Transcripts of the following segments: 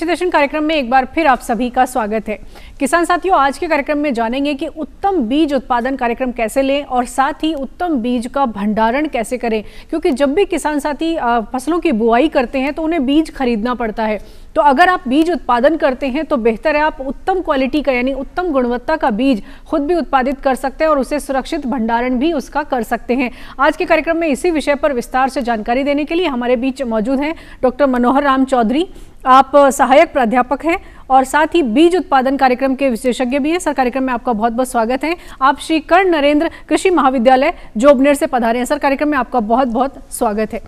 कृषि दर्शन कार्यक्रम में एक बार फिर आप सभी का स्वागत है किसान साथियों आज के कार्यक्रम में जानेंगे कि उत्तम बीज उत्पादन कार्यक्रम कैसे लें और साथ ही उत्तम बीज का भंडारण कैसे करें क्योंकि जब भी किसान साथी फसलों की बुआई करते हैं तो उन्हें बीज खरीदना पड़ता है तो अगर आप बीज उत्पादन करते हैं तो बेहतर है आप उत्तम क्वालिटी का यानी उत्तम गुणवत्ता का बीज खुद भी उत्पादित कर सकते हैं और उसे सुरक्षित भंडारण भी उसका कर सकते हैं आज के कार्यक्रम में इसी विषय पर विस्तार से जानकारी देने के लिए हमारे बीच मौजूद हैं डॉक्टर मनोहर राम चौधरी आप सहायक प्राध्यापक हैं और साथ ही बीज उत्पादन कार्यक्रम के विशेषज्ञ भी हैं सर कार्यक्रम में आपका बहुत बहुत स्वागत है आप श्री कर्ण नरेंद्र कृषि महाविद्यालय जोबनेर से पधारे हैं सर कार्यक्रम में आपका बहुत बहुत स्वागत है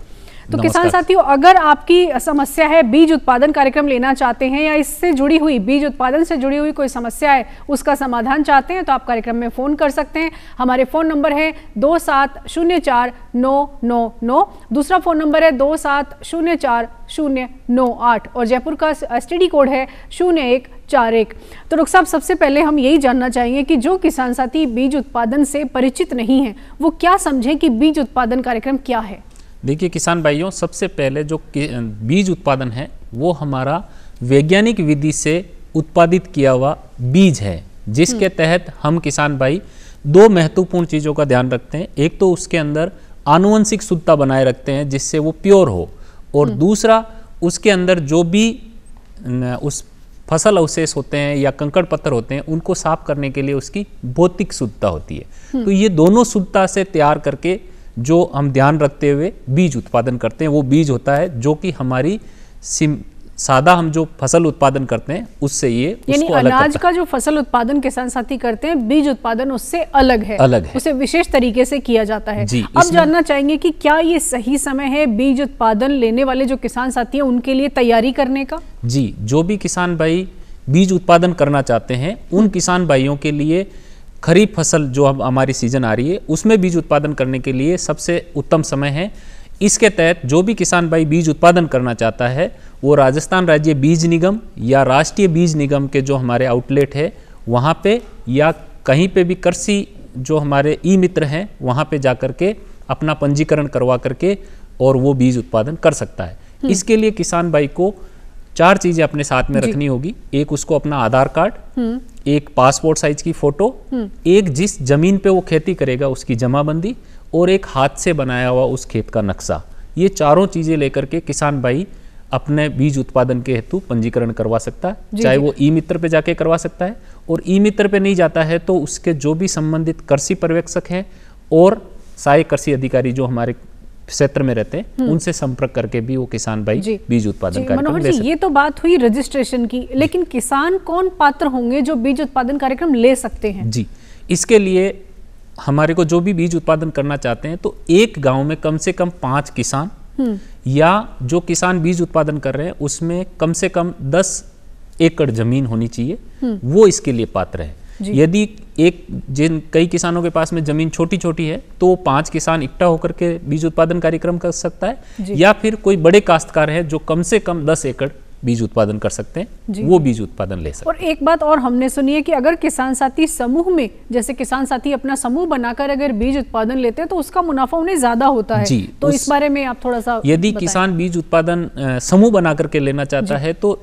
तो किसान साथियों अगर आपकी समस्या है बीज उत्पादन कार्यक्रम लेना चाहते हैं या इससे जुड़ी हुई बीज उत्पादन से जुड़ी हुई कोई समस्या है उसका समाधान चाहते हैं तो आप कार्यक्रम में फ़ोन कर सकते हैं हमारे फ़ोन नंबर है दो सात शून्य चार नौ नौ नौ दूसरा फ़ोन नंबर है दो सात शून्य चार शून्य नौ आठ और जयपुर का एस कोड है शून्य एक चार एक तो रुख साहब सबसे पहले हम यही जानना चाहेंगे कि जो किसान साथी बीज उत्पादन से परिचित नहीं है वो क्या समझें कि बीज उत्पादन कार्यक्रम क्या है देखिए किसान भाइयों सबसे पहले जो बीज उत्पादन है वो हमारा वैज्ञानिक विधि से उत्पादित किया हुआ बीज है जिसके हम्म। तहत हम किसान भाई दो महत्वपूर्ण चीज़ों का ध्यान रखते हैं एक तो उसके अंदर आनुवंशिक शुद्धता बनाए रखते हैं जिससे वो प्योर हो और हम्म। दूसरा उसके अंदर जो भी उस फसल अवशेष होते हैं या कंकड़ पत्थर होते हैं उनको साफ करने के लिए उसकी भौतिक शुद्धता होती है हम्म। तो ये दोनों शुद्धता से तैयार करके जो हम ध्यान रखते हुए बीज उत्पादन करते हैं वो बीज होता है जो कि हमारी सिम सादा हम जो फसल उत्पादन करते हैं उससे ये यानी अनाज का जो फसल उत्पादन किसान साथी करते हैं बीज उत्पादन उससे अलग है अलग है उसे विशेष तरीके से किया जाता है अब जानना चाहेंगे कि क्या ये सही समय है बीज उत्पादन लेने वाले जो किसान साथी हैं उनके लिए तैयारी करने का जी जो भी किसान भाई बीज उत्पादन करना चाहते हैं उन किसान भाइयों के लिए खरीफ फसल जो अब हमारी सीजन आ रही है उसमें बीज उत्पादन करने के लिए सबसे उत्तम समय है इसके तहत जो भी किसान भाई बीज उत्पादन करना चाहता है वो राजस्थान राज्य बीज निगम या राष्ट्रीय बीज निगम के जो हमारे आउटलेट है वहाँ पे या कहीं पे भी कृषि जो हमारे ई मित्र हैं वहाँ पे जा के अपना पंजीकरण करवा करके और वो बीज उत्पादन कर सकता है हम्म। इसके लिए किसान भाई को चार चीज़ें अपने साथ में रखनी होगी एक उसको अपना आधार कार्ड हम्म। एक पासपोर्ट साइज की फोटो हम्म। एक जिस जमीन पे वो खेती करेगा उसकी जमाबंदी और एक हाथ से बनाया हुआ उस खेत का नक्शा ये चारों चीज़ें लेकर के किसान भाई अपने बीज उत्पादन के हेतु पंजीकरण करवा सकता है चाहे वो ई मित्र पे जाके करवा सकता है और ई मित्र पे नहीं जाता है तो उसके जो भी संबंधित कृषि पर्यवेक्षक हैं और सहायक कृषि अधिकारी जो हमारे क्षेत्र में रहते हैं हम्म। उनसे संपर्क करके भी वो किसान भाई बीज उत्पादन कार्यक्रम मनोहर जी ये तो बात हुई रजिस्ट्रेशन की लेकिन किसान कौन पात्र होंगे जो बीज उत्पादन कार्यक्रम ले सकते हैं जी इसके लिए हमारे को जो भी बीज उत्पादन करना चाहते हैं तो एक गांव में कम से कम पांच किसान हम्म। या जो किसान बीज उत्पादन कर रहे हैं उसमें कम से कम दस एकड़ जमीन होनी चाहिए हम्म। वो इसके लिए पात्र है यदि एक जिन कई किसानों के पास में ज़मीन छोटी छोटी है तो वो पाँच किसान इकट्ठा होकर के बीज उत्पादन कार्यक्रम कर सकता है या फिर कोई बड़े काश्तकार है जो कम से कम दस एकड़ बीज उत्पादन कर सकते हैं वो बीज उत्पादन ले सकते और एक बात और हमने सुनी है कि अगर किसान साथी समूह में जैसे किसान साथी अपना समूह बनाकर अगर बीज उत्पादन लेते हैं तो उसका मुनाफा उन्हें ज्यादा होता है जी, तो उस, इस बारे में आप थोड़ा सा यदि किसान बीज उत्पादन समूह बना करके लेना चाहता है तो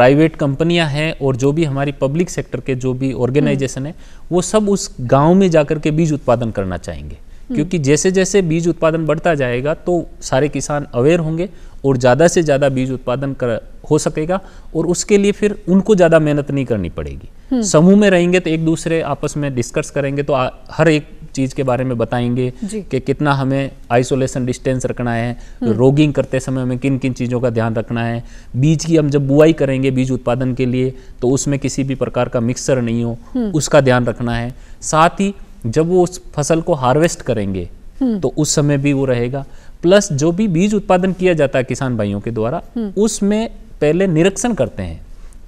प्राइवेट कंपनियां हैं और जो भी हमारी पब्लिक सेक्टर के जो भी ऑर्गेनाइजेशन है वो सब उस गांव में जाकर के बीज उत्पादन करना चाहेंगे हम्म। क्योंकि जैसे जैसे बीज उत्पादन बढ़ता जाएगा तो सारे किसान अवेयर होंगे और ज़्यादा से ज़्यादा बीज उत्पादन कर हो सकेगा और उसके लिए फिर उनको ज़्यादा मेहनत नहीं करनी पड़ेगी हम्म। समूह में रहेंगे तो एक दूसरे आपस में डिस्कस करेंगे तो आ, हर एक चीज़ के बारे में बताएंगे कि कितना हमें आइसोलेशन डिस्टेंस रखना है हम्म। रोगिंग करते समय हमें किन किन चीज़ों का ध्यान रखना है बीज की हम जब बुआई करेंगे बीज उत्पादन के लिए तो उसमें किसी भी प्रकार का मिक्सर नहीं हो हम्म। उसका ध्यान रखना है साथ ही जब वो उस फसल को हार्वेस्ट करेंगे हम्म। तो उस समय भी वो रहेगा प्लस जो भी बीज उत्पादन किया जाता है किसान भाइयों के द्वारा उसमें पहले निरीक्षण करते हैं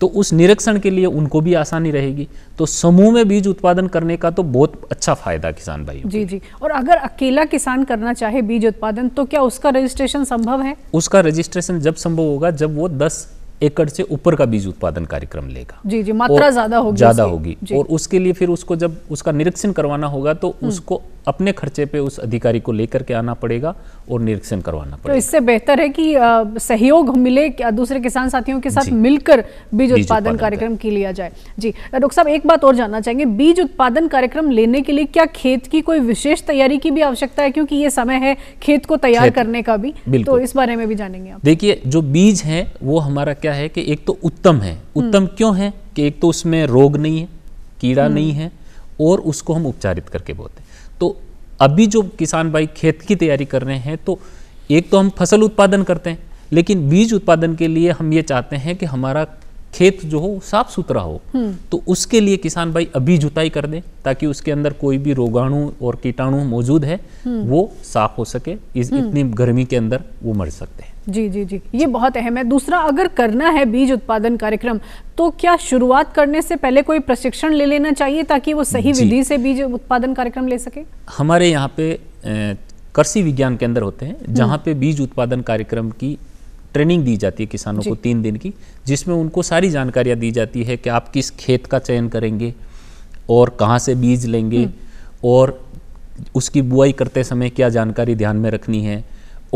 तो उस निरीक्षण के लिए उनको भी आसानी रहेगी तो समूह में बीज उत्पादन करने का तो बहुत अच्छा फायदा किसान भाई जी जी और अगर अकेला किसान करना चाहे बीज उत्पादन तो क्या उसका रजिस्ट्रेशन संभव है उसका रजिस्ट्रेशन जब संभव होगा जब वो दस एकड़ से ऊपर का बीज उत्पादन कार्यक्रम लेगा जी जी मात्रा ज्यादा होगी ज्यादा होगी और उसके लिए फिर उसको जब उसका निरीक्षण करवाना होगा तो हम्म। उसको अपने खर्चे पे उस अधिकारी को लेकर के आना पड़ेगा और निरीक्षण करवाना तो पड़ेगा तो इससे बेहतर है कि आ, सहयोग मिले दूसरे किसान साथियों के साथ मिलकर बीज उत्पादन कार्यक्रम की लिया जाए जी डॉक्टर साहब एक बात और जानना चाहेंगे बीज उत्पादन कार्यक्रम लेने के लिए क्या खेत की कोई विशेष तैयारी की भी आवश्यकता है क्योंकि ये समय है खेत को तैयार करने का भी तो इस बारे में भी जानेंगे आप देखिए जो बीज है वो हमारा क्या है कि एक तो उत्तम है हम्म। उत्तम क्यों है कि एक तो उसमें रोग नहीं है कीड़ा हम्म। नहीं है और उसको हम उपचारित करके बोते हैं अभी जो किसान भाई खेत की तैयारी कर रहे हैं तो एक तो हम फसल उत्पादन करते हैं लेकिन बीज उत्पादन के लिए हम ये चाहते हैं कि हमारा खेत जो हो साफ सुथरा हो हम्म। तो उसके लिए किसान भाई अभी जुताई कर दे ताकि उसके अंदर कोई भी रोगाणु और कीटाणु मौजूद है हम्म। वो साफ हो सके इस हम्म। इतनी गर्मी के अंदर वो मर सकते हैं जी जी जी ये बहुत अहम है दूसरा अगर करना है बीज उत्पादन कार्यक्रम तो क्या शुरुआत करने से पहले कोई प्रशिक्षण ले लेना चाहिए ताकि वो सही विधि से बीज उत्पादन कार्यक्रम ले सके हमारे यहाँ पे कृषि विज्ञान केंद्र होते हैं जहाँ पे बीज उत्पादन कार्यक्रम की ट्रेनिंग दी जाती है किसानों को तीन दिन की जिसमें उनको सारी जानकारियाँ दी जाती है कि आप किस खेत का चयन करेंगे और कहाँ से बीज लेंगे हम्म। और उसकी बुआई करते समय क्या जानकारी ध्यान में रखनी है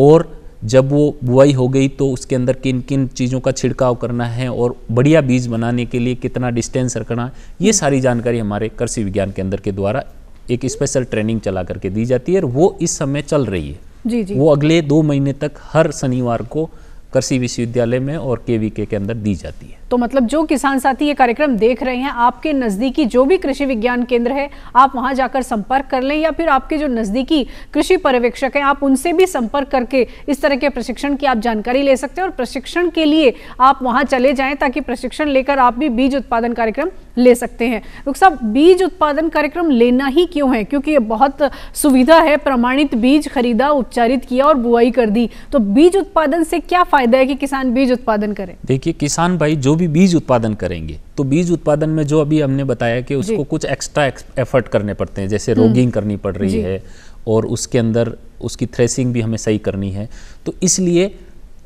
और जब वो बुआई हो गई तो उसके अंदर किन किन चीज़ों का छिड़काव करना है और बढ़िया बीज बनाने के लिए कितना डिस्टेंस रखना ये हम्म। सारी जानकारी हमारे कृषि विज्ञान केंद्र के द्वारा एक स्पेशल ट्रेनिंग चला करके दी जाती है और वो इस समय चल रही है जी जी वो अगले दो महीने तक हर शनिवार को कृषि विश्वविद्यालय में और के के अंदर दी जाती है तो मतलब जो किसान साथी ये कार्यक्रम देख रहे हैं आपके नज़दीकी जो भी कृषि विज्ञान केंद्र है आप वहाँ जाकर संपर्क कर लें या फिर आपके जो नज़दीकी कृषि पर्यवेक्षक हैं आप उनसे भी संपर्क करके इस तरह के प्रशिक्षण की आप जानकारी ले सकते हैं और प्रशिक्षण के लिए आप वहाँ चले जाए ताकि प्रशिक्षण लेकर आप भी बीज उत्पादन कार्यक्रम ले सकते हैं डॉक्टर साहब बीज उत्पादन कार्यक्रम लेना ही क्यों है क्योंकि ये बहुत सुविधा है प्रमाणित बीज खरीदा उपचारित किया और बुआई कर दी तो बीज उत्पादन से क्या फायदा है कि किसान बीज उत्पादन करें देखिए किसान भाई जो भी बीज उत्पादन करेंगे तो बीज उत्पादन में जो अभी हमने बताया कि उसको कुछ एक्स्ट्रा एफर्ट करने पड़ते हैं जैसे रोगिंग हम्म। करनी पड़ रही है और उसके अंदर उसकी थ्रेसिंग भी हमें सही करनी है तो इसलिए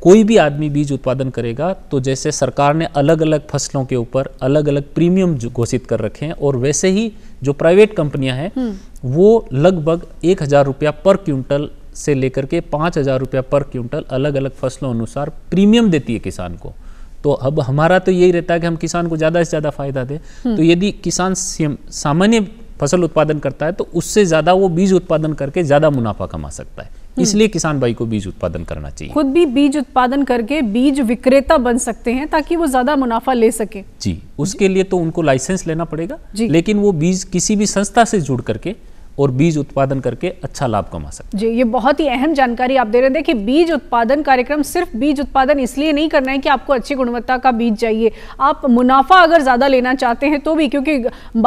कोई भी आदमी बीज उत्पादन करेगा तो जैसे सरकार ने अलग अलग फसलों के ऊपर अलग अलग प्रीमियम घोषित कर रखे हैं और वैसे ही जो प्राइवेट कंपनियां हैं हम्म। वो लगभग एक हज़ार रुपया पर क्विंटल से लेकर के पाँच हज़ार रुपया पर क्विंटल अलग अलग फसलों अनुसार प्रीमियम देती है किसान को तो अब हमारा तो यही रहता है कि हम किसान को ज़्यादा से ज़्यादा फायदा दें हम्म। तो यदि किसान सामान्य फसल उत्पादन करता है तो उससे ज़्यादा वो बीज उत्पादन करके ज़्यादा मुनाफा कमा सकता है हम्म। इसलिए किसान भाई को बीज उत्पादन करना चाहिए खुद भी बीज उत्पादन करके बीज विक्रेता बन सकते हैं ताकि वो ज्यादा मुनाफा ले सके जी उसके जी। लिए तो उनको लाइसेंस लेना पड़ेगा लेकिन वो बीज किसी भी संस्था से जुड़ करके और बीज उत्पादन करके अच्छा लाभ कमा सकते जी ये बहुत ही अहम जानकारी आप दे रहे हैं कि बीज उत्पादन कार्यक्रम सिर्फ बीज उत्पादन इसलिए नहीं करना है कि आपको अच्छी गुणवत्ता का बीज चाहिए आप मुनाफा अगर ज़्यादा लेना चाहते हैं तो भी क्योंकि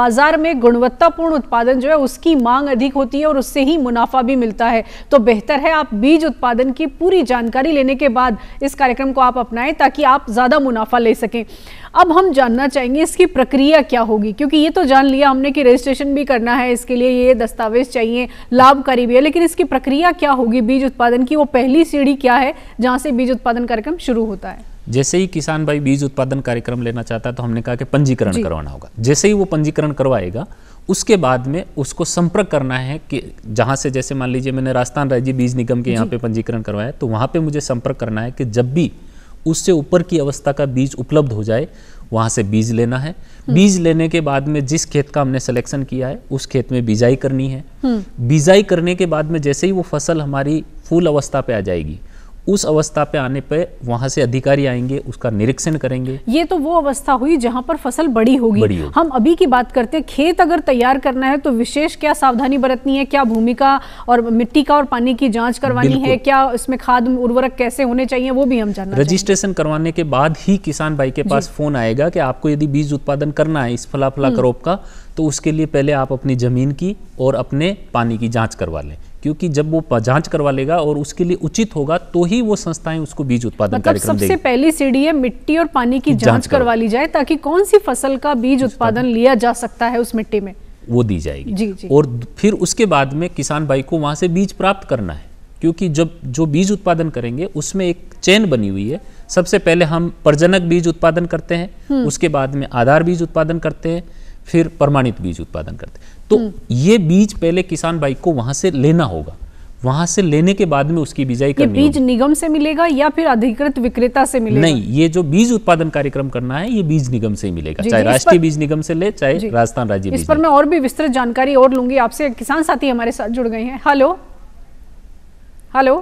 बाजार में गुणवत्तापूर्ण उत्पादन जो है उसकी मांग अधिक होती है और उससे ही मुनाफा भी मिलता है तो बेहतर है आप बीज उत्पादन की पूरी जानकारी लेने के बाद इस कार्यक्रम को आप अपनाएं ताकि आप ज़्यादा मुनाफा ले सकें अब हम जानना चाहेंगे इसकी प्रक्रिया क्या होगी क्योंकि ये तो जान लिया हमने कि रजिस्ट्रेशन भी करना है इसके लिए ये दस्तावेज चाहिए लाभकारी भी है लेकिन इसकी प्रक्रिया क्या होगी बीज उत्पादन की वो पहली सीढ़ी क्या है जहाँ से बीज उत्पादन कार्यक्रम शुरू होता है जैसे ही किसान भाई बीज उत्पादन कार्यक्रम लेना चाहता है तो हमने कहा कि पंजीकरण करवाना होगा जैसे ही वो पंजीकरण करवाएगा उसके बाद में उसको संपर्क करना है कि जहाँ से जैसे मान लीजिए मैंने राजस्थान राज्य बीज निगम के यहाँ पे पंजीकरण करवाया तो वहाँ पे मुझे संपर्क करना है कि जब भी उससे ऊपर की अवस्था का बीज उपलब्ध हो जाए वहाँ से बीज लेना है हम्म। बीज लेने के बाद में जिस खेत का हमने सिलेक्शन किया है उस खेत में बिजाई करनी है हम्म। बिजाई करने के बाद में जैसे ही वो फसल हमारी फूल अवस्था पे आ जाएगी उस अवस्था पे आने पे वहां से अधिकारी आएंगे उसका निरीक्षण करेंगे ये तो वो अवस्था हुई जहाँ पर फसल बड़ी होगी हो हम अभी की बात करते हैं खेत अगर तैयार करना है तो विशेष क्या सावधानी बरतनी है क्या भूमि का और मिट्टी का और पानी की जांच करवानी है क्या इसमें खाद उर्वरक कैसे होने चाहिए वो भी हम जानना रजिस्ट्रेशन करवाने के बाद ही किसान भाई के पास फोन आएगा की आपको यदि बीज उत्पादन करना है इस फला फला हम्म। क्रॉप का तो उसके लिए पहले आप अपनी ज़मीन की और अपने पानी की जाँच करवा लें क्योंकि जब वो जांच करवा लेगा और उसके लिए उचित होगा तो ही वो संस्थाएं उसको बीज उत्पादन मतलब कार्यक्रम सबसे पहली सीढ़ी है मिट्टी और पानी की जांच करवा ली जाए ताकि कौन सी फसल का बीज उत्पादन लिया जा सकता है उस मिट्टी में वो दी जाएगी जी, जी। और फिर उसके बाद में किसान भाई को वहां से बीज प्राप्त करना है क्योंकि जब जो बीज उत्पादन करेंगे उसमें एक चेन बनी हुई है सबसे पहले हम प्रजनक बीज उत्पादन करते हैं हम्म। उसके बाद में आधार बीज उत्पादन करते हैं फिर प्रमाणित बीज उत्पादन करते तो हम्म। ये बीज पहले किसान भाई को वहां से लेना होगा वहां से लेने के बाद में उसकी बिजाई करनी बीज निगम से मिलेगा या फिर अधिकृत विक्रेता से मिलेगा नहीं ये जो बीज उत्पादन कार्यक्रम करना है ये बीज निगम से ही मिलेगा चाहे राष्ट्रीय बीज निगम से ले चाहे राजस्थान राज्य इस पर मैं और भी विस्तृत जानकारी और लूंगी आपसे किसान साथी हमारे साथ जुड़ गए हैं हेलो हेलो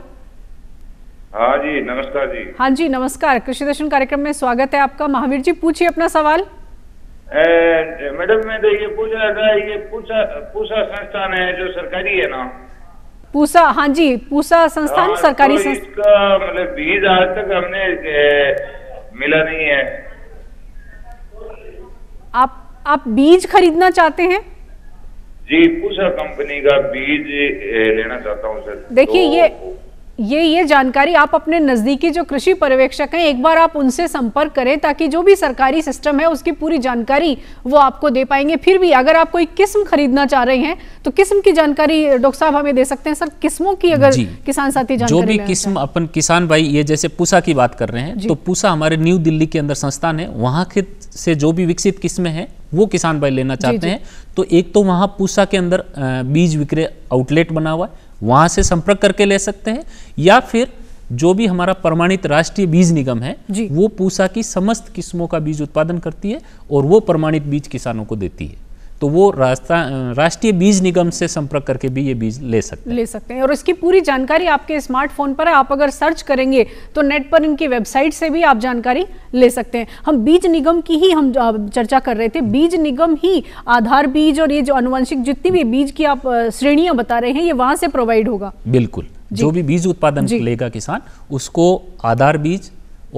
हाँ जी नमस्कार जी हाँ जी नमस्कार कृषि दर्शन कार्यक्रम में स्वागत है आपका महावीर जी पूछिए अपना सवाल मैडम uh, मैं तो ये पूछ रहा था ये पूसा पूसा संस्थान है जो सरकारी है ना पूसा हाँ जी पूसा संस्थान हाँ, सरकारी तो संस्थान इसका मतलब बीज आज तक हमने uh, मिला नहीं है आप आप बीज खरीदना चाहते हैं जी पूसा कंपनी का बीज uh, लेना चाहता हूँ सर देखिए तो, ये ये ये जानकारी आप अपने नज़दीकी जो कृषि पर्यवेक्षक हैं एक बार आप उनसे संपर्क करें ताकि जो भी सरकारी सिस्टम है उसकी पूरी जानकारी वो आपको दे पाएंगे फिर भी अगर आप कोई किस्म खरीदना चाह रहे हैं तो किस्म की जानकारी डॉक्टर साहब हमें दे सकते हैं सर किस्मों की अगर किसान साथी जो भी किस्म अपन किसान भाई ये जैसे पूसा की बात कर रहे हैं तो पूसा हमारे न्यू दिल्ली के अंदर संस्थान है वहां के से जो भी विकसित किस्में हैं वो किसान भाई लेना चाहते हैं तो एक तो वहाँ पूसा के अंदर बीज विक्रय आउटलेट बना हुआ है वहाँ से संपर्क करके ले सकते हैं या फिर जो भी हमारा प्रमाणित राष्ट्रीय बीज निगम है वो पूसा की समस्त किस्मों का बीज उत्पादन करती है और वो प्रमाणित बीज किसानों को देती है तो वो रास्ता राष्ट्रीय बीज निगम से संपर्क करके भी ये बीज ले सकते हैं ले सकते हैं और इसकी पूरी जानकारी आपके स्मार्टफोन पर है आप अगर सर्च करेंगे तो नेट पर इनकी वेबसाइट से भी आप जानकारी ले सकते हैं हम बीज निगम की ही हम चर्चा कर रहे थे बीज निगम ही आधार बीज और ये जो अनुवंशिक जितनी भी बीज की आप श्रेणियां बता रहे हैं ये वहां से प्रोवाइड होगा बिल्कुल जो भी बीज उत्पादन लेगा किसान उसको आधार बीज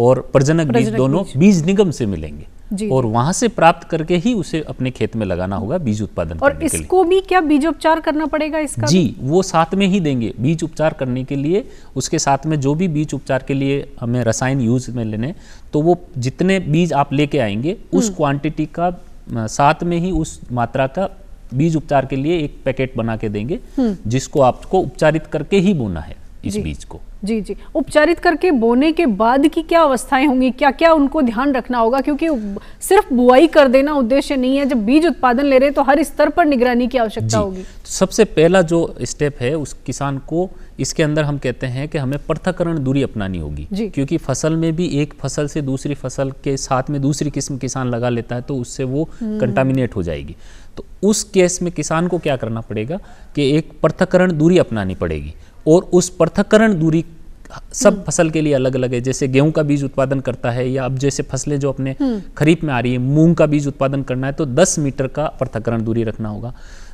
और प्रजनक बीज दोनों बीज निगम से मिलेंगे और वहां से प्राप्त करके ही उसे अपने खेत में लगाना होगा बीज उत्पादन और करने इसको भी क्या बीज उपचार करना पड़ेगा इसका जी वो साथ में ही देंगे बीज उपचार करने के लिए उसके साथ में जो भी बीज उपचार के लिए हमें रसायन यूज में लेने तो वो जितने बीज आप लेके आएंगे हम्म। उस क्वांटिटी का साथ में ही उस मात्रा का बीज उपचार के लिए एक पैकेट बना के देंगे हम्म। जिसको आपको उपचारित करके ही बोना है इस बीज को जी जी उपचारित करके बोने के बाद की क्या अवस्थाएं होंगी क्या क्या उनको ध्यान रखना होगा क्योंकि सिर्फ बुआई कर देना उद्देश्य नहीं है जब बीज उत्पादन ले रहे हैं तो हर स्तर पर निगरानी की आवश्यकता होगी तो सबसे पहला जो स्टेप है उस किसान को इसके अंदर हम कहते हैं कि हमें पृथकरण दूरी अपनानी होगी क्योंकि फसल में भी एक फसल से दूसरी फसल के साथ में दूसरी किस्म किसान लगा लेता है तो उससे वो कंटामिनेट हम्म। हो जाएगी तो उस केस में किसान को क्या करना पड़ेगा कि एक पृथकरण दूरी अपनानी पड़ेगी और उस पृथककरण दूरी सब हम्म। फसल के लिए अलग अलग है जैसे गेहूं का बीज उत्पादन करता है या अब जैसे फसलें जो अपने हम्म। खरीफ में आ रही है मूंग का बीज उत्पादन करना है तो 10 मीटर का पृथककरण दूरी रखना होगा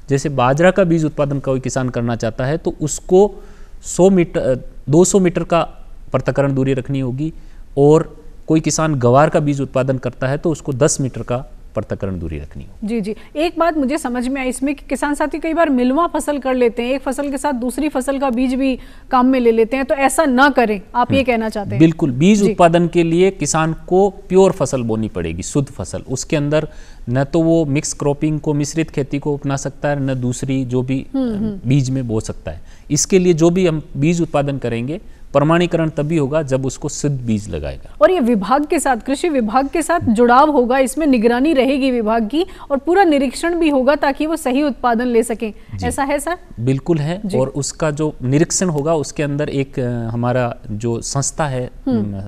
जैसे बाजरा का बीज उत्पादन कोई किसान करना चाहता है तो उसको 100 मीटर 200 मीटर का पृथककरण दूरी रखनी होगी और कोई किसान गवार का बीज उत्पादन करता है तो उसको दस मीटर का पृथककरण दूरी रखनी हो जी जी एक बात मुझे समझ में आई इसमें कि किसान साथी कई बार मिलवा फसल कर लेते हैं एक फसल के साथ दूसरी फसल का बीज भी काम में ले लेते हैं तो ऐसा न करें आप ये हम्म। कहना चाहते हैं बिल्कुल बीज उत्पादन के लिए किसान को प्योर फसल बोनी पड़ेगी शुद्ध फसल उसके अंदर न तो वो मिक्स क्रॉपिंग को मिश्रित खेती को अपना सकता है न दूसरी जो भी हम्म, हम्म। बीज में बो सकता है इसके लिए जो भी हम बीज उत्पादन करेंगे प्रमाणीकरण तभी होगा जब उसको सिद्ध बीज लगाएगा और ये विभाग के साथ कृषि विभाग के साथ जुड़ाव होगा इसमें निगरानी रहेगी विभाग की और पूरा निरीक्षण भी होगा ताकि वो सही उत्पादन ले सके ऐसा है सर बिल्कुल है और उसका जो निरीक्षण होगा उसके अंदर एक हमारा जो संस्था है हम्म।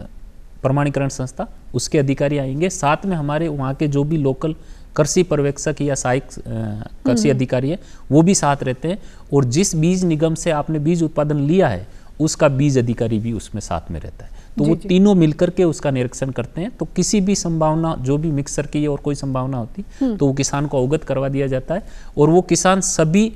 प्रमाणीकरण संस्था उसके अधिकारी आएंगे साथ में हमारे वहाँ के जो भी लोकल कृषि पर्यवेक्षक या सहायक कृषि हम्म। अधिकारी है वो भी साथ रहते हैं और जिस बीज निगम से आपने बीज उत्पादन लिया है उसका बीज अधिकारी भी उसमें साथ में रहता है तो वो तीनों मिलकर के उसका निरीक्षण करते हैं तो किसी भी संभावना जो भी मिक्सर की और कोई संभावना होती हम्म। तो वो किसान को अवगत करवा दिया जाता है और वो किसान सभी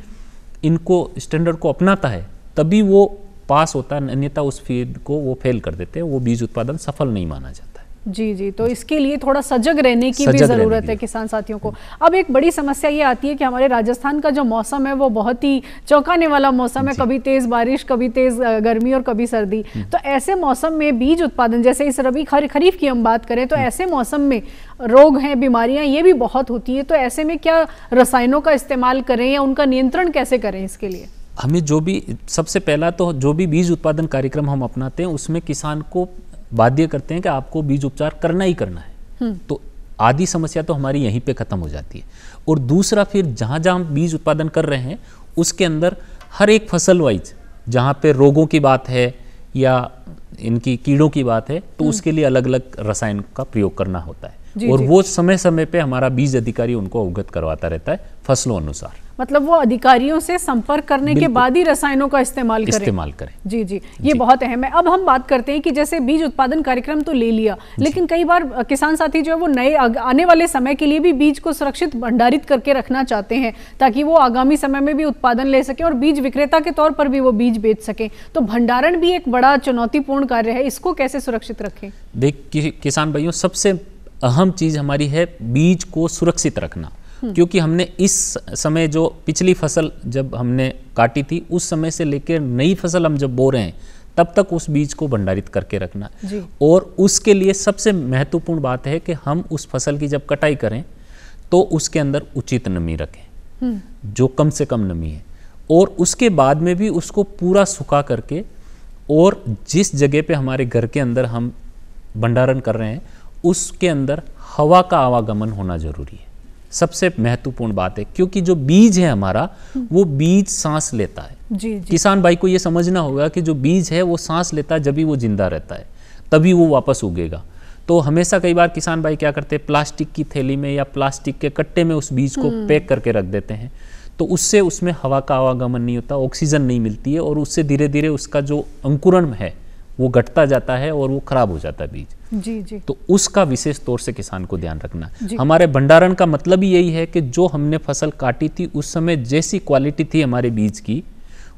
इनको स्टैंडर्ड को अपनाता है तभी वो पास होता है अन्यथा उस फील्ड को वो फेल कर देते हैं वो बीज उत्पादन सफल नहीं माना जाता जी जी तो इसके लिए थोड़ा सजग रहने की सजग भी ज़रूरत है किसान साथियों को अब एक बड़ी समस्या ये आती है कि हमारे राजस्थान का जो मौसम है वो बहुत ही चौंकाने वाला मौसम है कभी तेज़ बारिश कभी तेज़ गर्मी और कभी सर्दी हम्म। तो ऐसे मौसम में बीज उत्पादन जैसे इस रबी खर खरीफ की हम बात करें तो हम्म। ऐसे मौसम में रोग हैं बीमारियां ये भी बहुत होती हैं तो ऐसे में क्या रसायनों का इस्तेमाल करें या उनका नियंत्रण कैसे करें इसके लिए हमें जो भी सबसे पहला तो जो भी बीज उत्पादन कार्यक्रम हम अपनाते हैं उसमें किसान को बाध्य करते हैं कि आपको बीज उपचार करना ही करना है हम्म। तो आधी समस्या तो हमारी यहीं पे ख़त्म हो जाती है और दूसरा फिर जहां जहां हम बीज उत्पादन कर रहे हैं उसके अंदर हर एक फसल वाइज जहां पे रोगों की बात है या इनकी कीड़ों की बात है तो हम्म। उसके लिए अलग अलग रसायन का प्रयोग करना होता है जी, और जी, वो समय समय पे हमारा बीज अधिकारी उनको अवगत करवाता रहता है फसलों अनुसार मतलब वो अधिकारियों से संपर्क करने के बाद ही रसायनों का इस्तेमाल करें इस्तेमाल करें जी जी ये जी। बहुत अहम है अब हम बात करते हैं कि जैसे बीज उत्पादन कार्यक्रम तो ले लिया लेकिन कई बार किसान साथी जो है वो नए आने वाले समय के लिए भी बीज को सुरक्षित भंडारित करके रखना चाहते हैं ताकि वो आगामी समय में भी उत्पादन ले सके और बीज विक्रेता के तौर पर भी वो बीज बेच सकें तो भंडारण भी एक बड़ा चुनौतीपूर्ण कार्य है इसको कैसे सुरक्षित रखें देख किसान भाइयों सबसे अहम चीज़ हमारी है बीज को सुरक्षित रखना हम्म। क्योंकि हमने इस समय जो पिछली फसल जब हमने काटी थी उस समय से लेकर नई फसल हम जब बो रहे हैं तब तक उस बीज को भंडारित करके रखना और उसके लिए सबसे महत्वपूर्ण बात है कि हम उस फसल की जब कटाई करें तो उसके अंदर उचित नमी रखें हम्म। जो कम से कम नमी है और उसके बाद में भी उसको पूरा सुखा करके और जिस जगह पे हमारे घर के अंदर हम भंडारण कर रहे हैं उसके अंदर हवा का आवागमन होना जरूरी है सबसे महत्वपूर्ण बात है क्योंकि जो बीज है हमारा वो बीज सांस लेता है जी, जी। किसान भाई को ये समझना होगा कि जो बीज है वो सांस लेता है जब भी वो जिंदा रहता है तभी वो वापस उगेगा तो हमेशा कई बार किसान भाई क्या करते हैं प्लास्टिक की थैली में या प्लास्टिक के कट्टे में उस बीज को हम्म। पैक करके रख देते हैं तो उससे उसमें हवा का आवागमन नहीं होता ऑक्सीजन नहीं मिलती है और उससे धीरे धीरे उसका जो अंकुरण है वो घटता जाता है और वो खराब हो जाता है बीज जी जी तो उसका विशेष तौर से किसान को ध्यान रखना हमारे भंडारण का मतलब ही यही है कि जो हमने फसल काटी थी उस समय जैसी क्वालिटी थी हमारे बीज की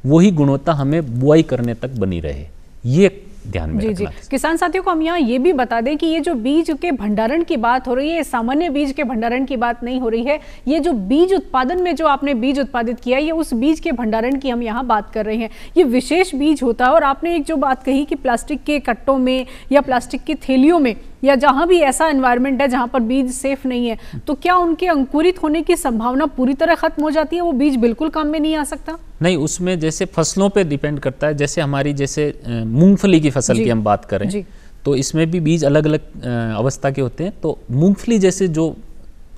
वही गुणवत्ता हमें बुआई करने तक बनी रहे ये ध्यान में जी जी किसान साथियों को हम यहाँ ये भी बता दें कि ये जो बीज के भंडारण की बात हो रही है सामान्य बीज के भंडारण की बात नहीं हो रही है ये जो बीज उत्पादन में जो आपने बीज उत्पादित किया ये उस बीज के भंडारण की हम यहाँ बात कर रहे हैं ये विशेष बीज होता है और आपने एक जो बात कही कि प्लास्टिक के कट्टों में या प्लास्टिक की थैलियों में या जहाँ भी ऐसा इन्वायरमेंट है जहाँ पर बीज सेफ नहीं है तो क्या उनके अंकुरित होने की संभावना पूरी तरह खत्म हो जाती है वो बीज बिल्कुल काम में नहीं आ सकता नहीं उसमें जैसे फसलों पे डिपेंड करता है जैसे हमारी जैसे मूंगफली की फसल की हम बात करें तो इसमें भी बीज अलग अलग अवस्था के होते हैं तो मूंगफली जैसे जो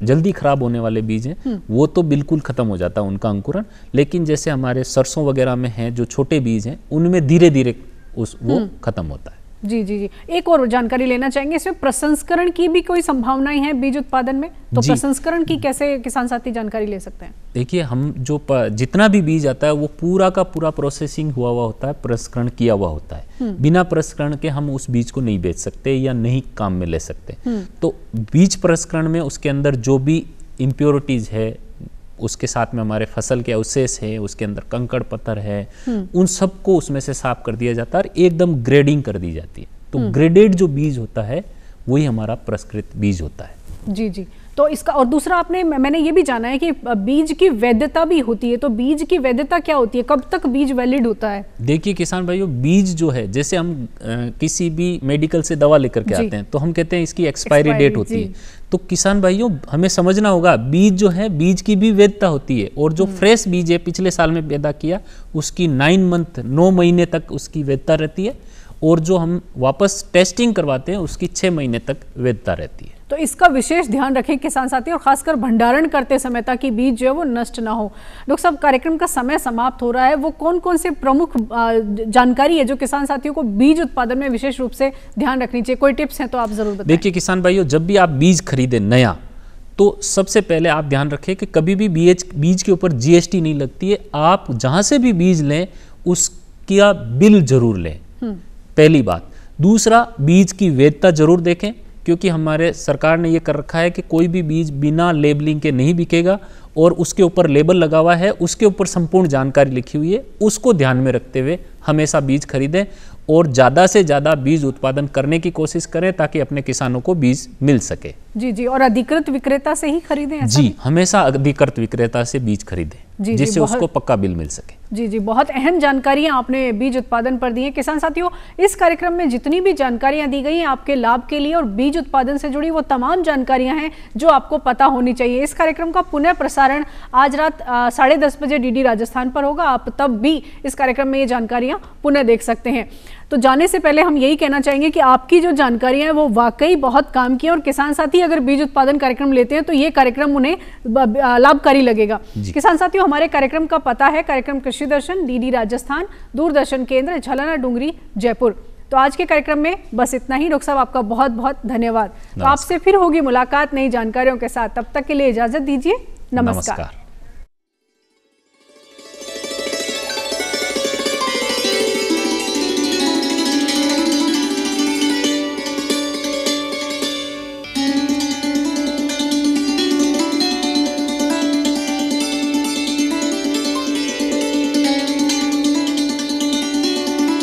जल्दी खराब होने वाले बीज हैं हम्म। वो तो बिल्कुल ख़त्म हो जाता है उनका अंकुरण लेकिन जैसे हमारे सरसों वगैरह में हैं जो छोटे बीज हैं उनमें धीरे धीरे उस वो हम्म। ख़त्म होता है जी जी जी एक और जानकारी लेना चाहेंगे इसमें प्रसंस्करण की भी कोई संभावनाएं हैं बीज उत्पादन में तो प्रसंस्करण की कैसे किसान साथी जानकारी ले सकते हैं देखिए हम जो जितना भी बीज आता है वो पूरा का पूरा प्रोसेसिंग हुआ हुआ होता है प्रसंस्करण किया हुआ होता है हम्म। बिना प्रसंस्करण के हम उस बीज को नहीं बेच सकते या नहीं काम में ले सकते हम्म। तो बीज प्रसंस्करण में उसके अंदर जो भी इम्प्योरिटीज है उसके साथ में हमारे फसल के अवशेष है उसके अंदर कंकड़ पत्थर है हम्म। उन सबको उसमें से साफ कर दिया जाता है और एकदम ग्रेडिंग कर दी जाती है तो ग्रेडेड हम्म। जो बीज होता है वही हमारा पुरस्कृत बीज होता है जी जी तो इसका और दूसरा आपने मैंने ये भी जाना है कि बीज की वैधता भी होती है तो बीज की वैधता क्या होती है कब तक बीज वैलिड होता है देखिए किसान भाइयों बीज जो है जैसे हम किसी भी मेडिकल से दवा लेकर के आते हैं तो हम कहते हैं इसकी एक्सपायरी डेट होती है तो किसान भाइयों हमें समझना होगा बीज जो है बीज की भी वैधता होती है और जो हम्म। फ्रेश बीज है पिछले साल में पैदा किया उसकी नाइन मंथ नौ महीने तक उसकी वैधता रहती है और जो हम वापस टेस्टिंग करवाते हैं उसकी छः महीने तक वैधता रहती है तो इसका विशेष ध्यान रखें किसान साथी और खासकर भंडारण करते समय ताकि बीज जो है वो नष्ट ना हो डॉक्टर साहब कार्यक्रम का समय समाप्त हो रहा है वो कौन कौन से प्रमुख जानकारी है जो किसान साथियों को बीज उत्पादन में विशेष रूप से ध्यान रखनी चाहिए कोई टिप्स हैं तो आप जरूर देखिए किसान भाइयों जब भी आप बीज खरीदें नया तो सबसे पहले आप ध्यान रखें कि कभी भी बीज बीज के ऊपर जीएसटी नहीं लगती है आप जहाँ से भी बीज लें उसका बिल जरूर लें हम्म। पहली बात दूसरा बीज की वैधता जरूर देखें क्योंकि हमारे सरकार ने ये कर रखा है कि कोई भी बीज बिना लेबलिंग के नहीं बिकेगा और उसके ऊपर लेबल लगा हुआ है उसके ऊपर संपूर्ण जानकारी लिखी हुई है उसको ध्यान में रखते हुए हमेशा बीज खरीदें और ज़्यादा से ज़्यादा बीज उत्पादन करने की कोशिश करें ताकि अपने किसानों को बीज मिल सके जी जी और अधिकृत विक्रेता से ही खरीदें जी हमेशा अधिकृत विक्रेता से बीज खरीदें जी जिससे उसको पक्का बिल मिल सके जी जी बहुत अहम जानकारियां आपने बीज उत्पादन पर दी हैं किसान साथियों इस कार्यक्रम में जितनी भी जानकारियां दी गई हैं आपके लाभ के लिए और बीज उत्पादन से जुड़ी वो तमाम जानकारियां हैं जो आपको पता होनी चाहिए इस कार्यक्रम का पुनः प्रसारण आज रात साढ़े दस बजे डीडी राजस्थान पर होगा आप तब भी इस कार्यक्रम में ये जानकारियां पुनः देख सकते हैं तो जाने से पहले हम यही कहना चाहेंगे कि आपकी जो जानकारी हैं वो वाकई बहुत काम की है और किसान साथी अगर बीज उत्पादन कार्यक्रम लेते हैं तो ये कार्यक्रम उन्हें लाभकारी लगेगा किसान साथियों हमारे कार्यक्रम का पता है कार्यक्रम कृषि दर्शन डी राजस्थान दूरदर्शन केंद्र झलाना डूंगरी जयपुर तो आज के कार्यक्रम में बस इतना ही डॉक्टर साहब आपका बहुत बहुत धन्यवाद तो आपसे फिर होगी मुलाकात नई जानकारियों के साथ तब तक के लिए इजाजत दीजिए नमस्कार, नमस्कार।